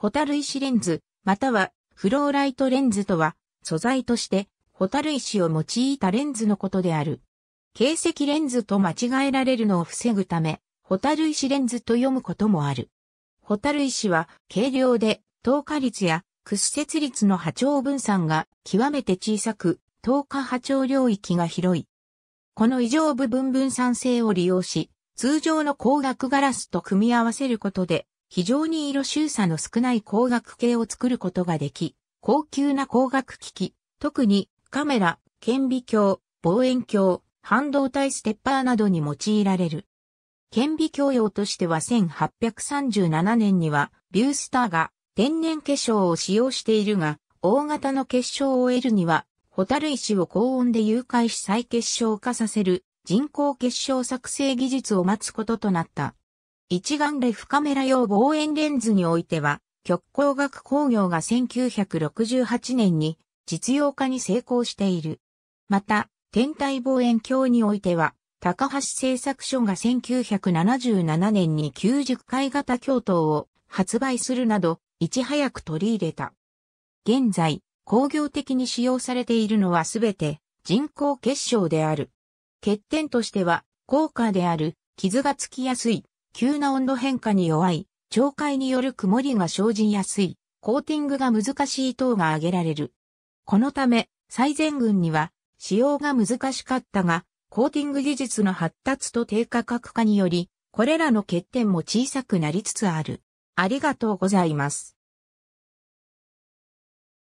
ホタル石レンズ、またはフローライトレンズとは、素材として、ホタル石を用いたレンズのことである。形石レンズと間違えられるのを防ぐため、ホタル石レンズと読むこともある。ホタル石は、軽量で、透過率や屈折率の波長分散が極めて小さく、透過波長領域が広い。この異常部分分散性を利用し、通常の光学ガラスと組み合わせることで、非常に色収差の少ない光学系を作ることができ、高級な光学機器、特にカメラ、顕微鏡、望遠鏡、半導体ステッパーなどに用いられる。顕微鏡用としては1837年にはビュースターが天然結晶を使用しているが、大型の結晶を得るには、ホタル石を高温で誘拐し再結晶化させる人工結晶作成技術を待つこととなった。一眼レフカメラ用望遠レンズにおいては、極光学工業が1968年に実用化に成功している。また、天体望遠鏡においては、高橋製作所が1977年に90回型鏡頭を発売するなど、いち早く取り入れた。現在、工業的に使用されているのはすべて人工結晶である。欠点としては、高価である、傷がつきやすい、急な温度変化に弱い、潮解による曇りが生じやすい、コーティングが難しい等が挙げられる。このため、最前群には、使用が難しかったが、コーティング技術の発達と低価格化により、これらの欠点も小さくなりつつある。ありがとうございます。